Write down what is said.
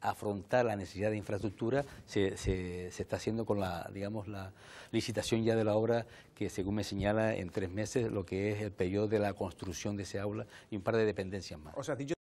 afrontar la necesidad de infraestructura se, se, está haciendo con la, digamos, la licitación ya de la obra que según me señala en tres meses lo que es el periodo de la construcción de ese aula y un par de dependencias más. O sea, dicho...